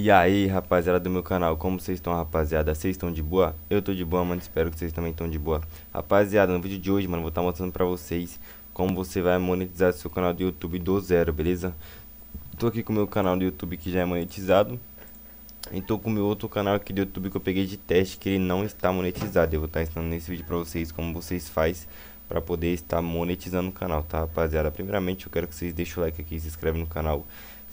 E aí, rapaziada do meu canal, como vocês estão, rapaziada? Vocês estão de boa? Eu tô de boa, mano, espero que vocês também estão de boa. Rapaziada, no vídeo de hoje, mano, vou estar tá mostrando pra vocês como você vai monetizar seu canal do YouTube do zero, beleza? Tô aqui com o meu canal do YouTube que já é monetizado. E tô com o meu outro canal aqui do YouTube que eu peguei de teste, que ele não está monetizado. Eu vou estar tá ensinando nesse vídeo pra vocês como vocês faz para poder estar monetizando o canal, tá, rapaziada? Primeiramente, eu quero que vocês deixem o like aqui, se inscrevam no canal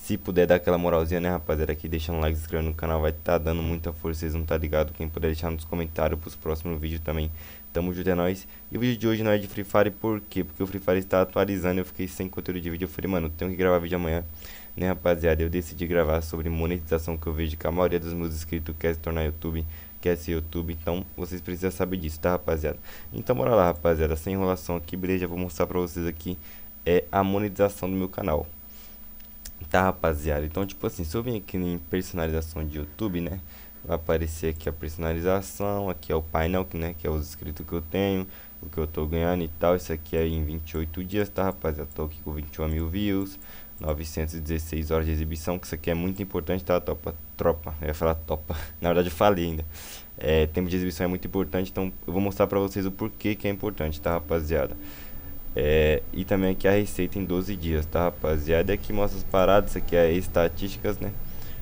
se puder dar aquela moralzinha, né, rapaziada? Aqui deixando like, se inscrevendo no canal, vai estar tá dando muita força, vocês não tá ligado. Quem puder deixar nos comentários pros próximos vídeos também. Tamo junto, é nóis. E o vídeo de hoje não é de Free Fire, por quê? Porque o Free Fire está atualizando eu fiquei sem conteúdo de vídeo. Eu falei, mano, tenho que gravar vídeo amanhã, né, rapaziada? Eu decidi gravar sobre monetização que eu vejo que a maioria dos meus inscritos quer se tornar YouTube quer ser YouTube, então vocês precisam saber disso, tá rapaziada? Então bora lá rapaziada, sem enrolação aqui, beleza? Vou mostrar pra vocês aqui é a monetização do meu canal. Tá, rapaziada? Então, tipo assim, se eu vim aqui em personalização de YouTube, né? Vai aparecer aqui a personalização, aqui é o painel, que, né? Que é os inscritos que eu tenho, o que eu tô ganhando e tal. Isso aqui é em 28 dias, tá, rapaziada? Tô aqui com 21 mil views, 916 horas de exibição, que isso aqui é muito importante, tá? Topa, tropa, eu ia falar topa. Na verdade, eu falei ainda. É, tempo de exibição é muito importante, então eu vou mostrar pra vocês o porquê que é importante, tá, rapaziada? É, e também aqui a receita em 12 dias, tá rapaziada? Aqui é mostra as paradas, aqui é estatísticas, né?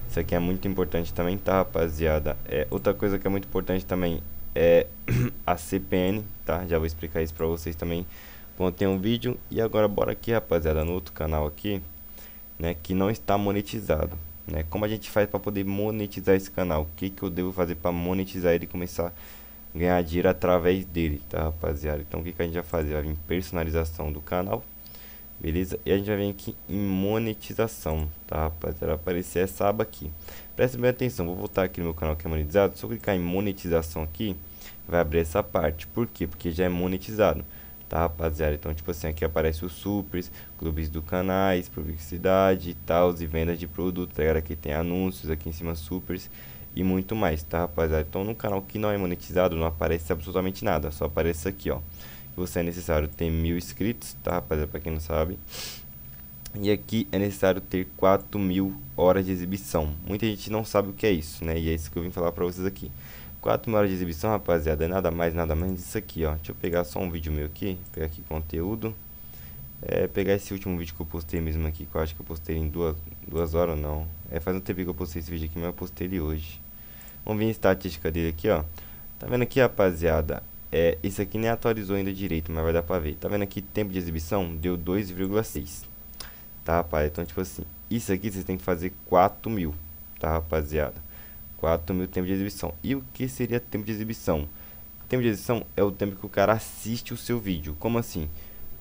Isso aqui é muito importante também, tá rapaziada? É, outra coisa que é muito importante também é a CPN, tá? Já vou explicar isso pra vocês também quando tem um vídeo. E agora bora aqui, rapaziada, no outro canal aqui, né? Que não está monetizado, né? Como a gente faz para poder monetizar esse canal? O que, que eu devo fazer para monetizar ele e começar a ganhar dinheiro através dele, tá rapaziada? Então o que, que a gente vai fazer? Vai vir personalização do canal, beleza? E a gente vai vir aqui em monetização, tá rapaziada? Vai aparecer essa aba aqui. Preste bem atenção, vou voltar aqui no meu canal que é monetizado, só clicar em monetização aqui, vai abrir essa parte. Por quê? Porque já é monetizado. Tá, rapaziada? Então, tipo assim, aqui aparece os supers, clubes do canais, publicidade e tal, e vendas de produto, tá, Aqui tem anúncios, aqui em cima supers e muito mais, tá rapaziada? Então no canal que não é monetizado não aparece absolutamente nada, só aparece aqui, ó. Você é necessário ter mil inscritos, tá rapaziada? Pra quem não sabe. E aqui é necessário ter 4 mil horas de exibição. Muita gente não sabe o que é isso, né? E é isso que eu vim falar pra vocês aqui. 4 mil horas de exibição, rapaziada, é nada mais, nada menos isso aqui, ó. Deixa eu pegar só um vídeo meu aqui, pegar aqui conteúdo. É, pegar esse último vídeo que eu postei mesmo aqui, que eu acho que eu postei em duas, duas horas, não. É, faz um tempo que eu postei esse vídeo aqui, mas eu postei ele hoje. Vamos ver a estatística dele aqui, ó. Tá vendo aqui, rapaziada? É, isso aqui nem atualizou ainda direito, mas vai dar pra ver. Tá vendo aqui, tempo de exibição? Deu 2,6. Tá, rapaz? Então, tipo assim, isso aqui você tem que fazer 4 mil, tá, rapaziada? 4 mil tempo de exibição. E o que seria tempo de exibição? Tempo de exibição é o tempo que o cara assiste o seu vídeo. Como assim?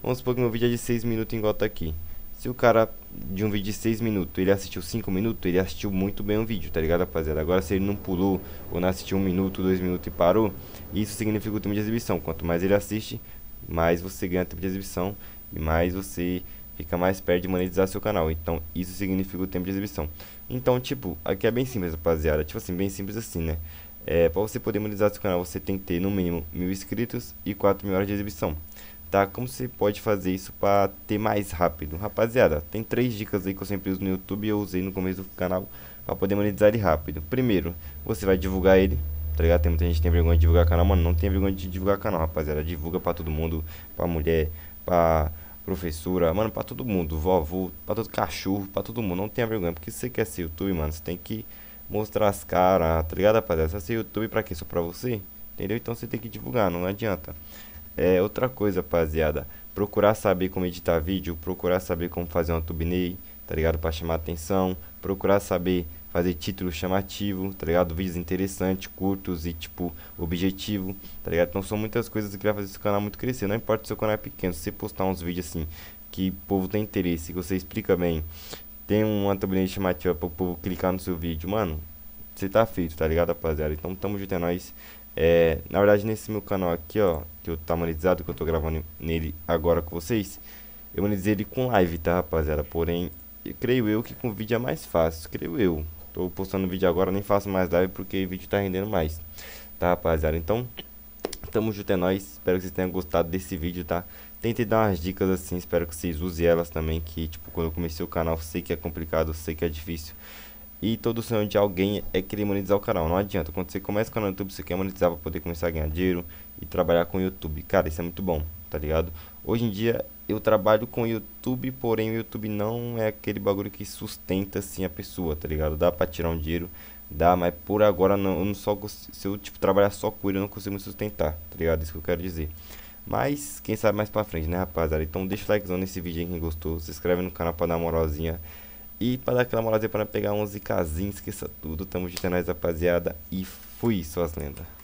Vamos supor que meu vídeo é de 6 minutos em gota aqui. Se o cara de um vídeo de 6 minutos, ele assistiu 5 minutos, ele assistiu muito bem o vídeo, tá ligado, rapaziada? Agora, se ele não pulou ou não assistiu 1 um minuto, 2 minutos e parou, isso significa o tempo de exibição. Quanto mais ele assiste, mais você ganha tempo de exibição e mais você fica mais perto de monetizar seu canal. Então, isso significa o tempo de exibição. Então, tipo, aqui é bem simples, rapaziada. Tipo assim, bem simples assim, né? É, para você poder monetizar seu canal, você tem que ter no mínimo mil inscritos e 4 mil horas de exibição tá? Como você pode fazer isso para ter mais rápido? Rapaziada, tem três dicas aí que eu sempre uso no YouTube e eu usei no começo do canal para poder monetizar ele rápido. Primeiro, você vai divulgar ele, tá ligado? Tem muita gente que tem vergonha de divulgar canal, mano, não tem vergonha de divulgar canal, rapaziada. Divulga para todo mundo, para mulher, para professora, mano, para todo mundo, vovô, para todo cachorro, para todo mundo. Não tenha vergonha, porque se você quer ser YouTube, mano, você tem que mostrar as caras, tá ligado, rapaziada? Se é YouTube para quê? Só para você? Entendeu? Então você tem que divulgar, não adianta. É outra coisa, rapaziada. Procurar saber como editar vídeo, procurar saber como fazer uma thumbnail, tá ligado? Pra chamar atenção, procurar saber fazer título chamativo, tá ligado? Vídeos interessantes, curtos e, tipo, objetivo, tá ligado? Então são muitas coisas que vai fazer seu canal muito crescer. Não importa se o seu canal é pequeno, se você postar uns vídeos assim que o povo tem interesse, que você explica bem, tem uma thumbnail chamativa para o povo clicar no seu vídeo, mano, você tá feito, tá ligado, rapaziada? Então tamo junto, é nóis. É, na verdade, nesse meu canal aqui, ó, que eu tá monetizado, que eu tô gravando nele agora com vocês, eu monetizei ele com live, tá, rapaziada? Porém, eu creio eu que com vídeo é mais fácil, creio eu. Tô postando vídeo agora, nem faço mais live porque o vídeo tá rendendo mais, tá, rapaziada? Então, tamo junto é nóis, espero que vocês tenham gostado desse vídeo, tá? Tentei dar umas dicas assim, espero que vocês usem elas também, que, tipo, quando eu comecei o canal, sei que é complicado, sei que é difícil, e todo sonho de alguém é querer monetizar o canal. Não adianta. Quando você começa o canal no YouTube, você quer monetizar para poder começar a ganhar dinheiro e trabalhar com o YouTube. Cara, isso é muito bom, tá ligado? Hoje em dia eu trabalho com o YouTube, porém o YouTube não é aquele bagulho que sustenta assim a pessoa, tá ligado? Dá para tirar um dinheiro, dá, mas por agora não, eu não só se eu tipo trabalhar só com ele, eu não consigo me sustentar, tá ligado? Isso que eu quero dizer. Mas quem sabe mais pra frente, né, rapaziada? Então deixa o likezão nesse vídeo aí quem gostou, se inscreve no canal pra dar uma moralzinha. E para dar aquela moralzinha para pegar 11 casinhos, esqueça tudo. Tamo de nós, rapaziada. E fui, suas lendas.